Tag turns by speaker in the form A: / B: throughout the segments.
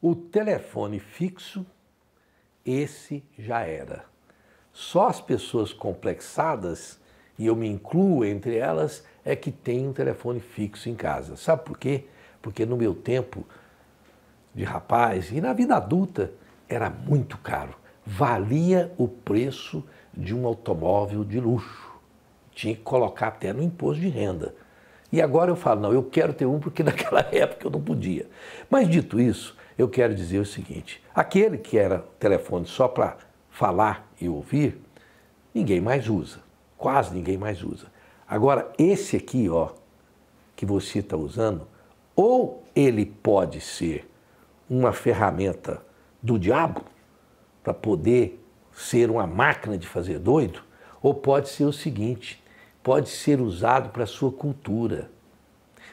A: O telefone fixo, esse já era. Só as pessoas complexadas, e eu me incluo entre elas, é que tem um telefone fixo em casa. Sabe por quê? Porque no meu tempo de rapaz e na vida adulta era muito caro. Valia o preço de um automóvel de luxo. Tinha que colocar até no imposto de renda. E agora eu falo, não, eu quero ter um porque naquela época eu não podia. Mas dito isso, eu quero dizer o seguinte: aquele que era telefone só para falar e ouvir, ninguém mais usa. Quase ninguém mais usa. Agora, esse aqui, ó, que você está usando, ou ele pode ser uma ferramenta do diabo para poder ser uma máquina de fazer doido, ou pode ser o seguinte: pode ser usado para a sua cultura.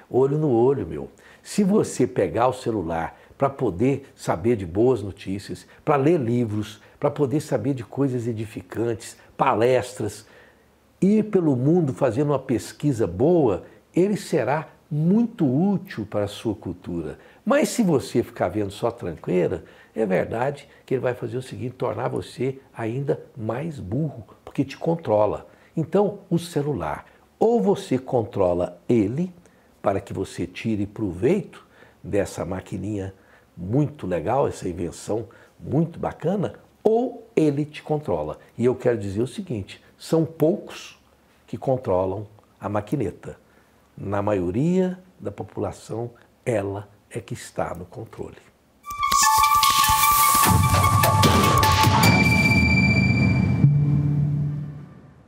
A: Olho no olho, meu. Se você pegar o celular para poder saber de boas notícias, para ler livros, para poder saber de coisas edificantes, palestras, ir pelo mundo fazendo uma pesquisa boa, ele será muito útil para a sua cultura. Mas se você ficar vendo só tranqueira, é verdade que ele vai fazer o seguinte: tornar você ainda mais burro, porque te controla. Então, o celular, ou você controla ele para que você tire proveito dessa maquininha muito legal, essa invenção muito bacana, ou ele te controla. E eu quero dizer o seguinte: são poucos que controlam a maquineta. Na maioria da população, ela é que está no controle.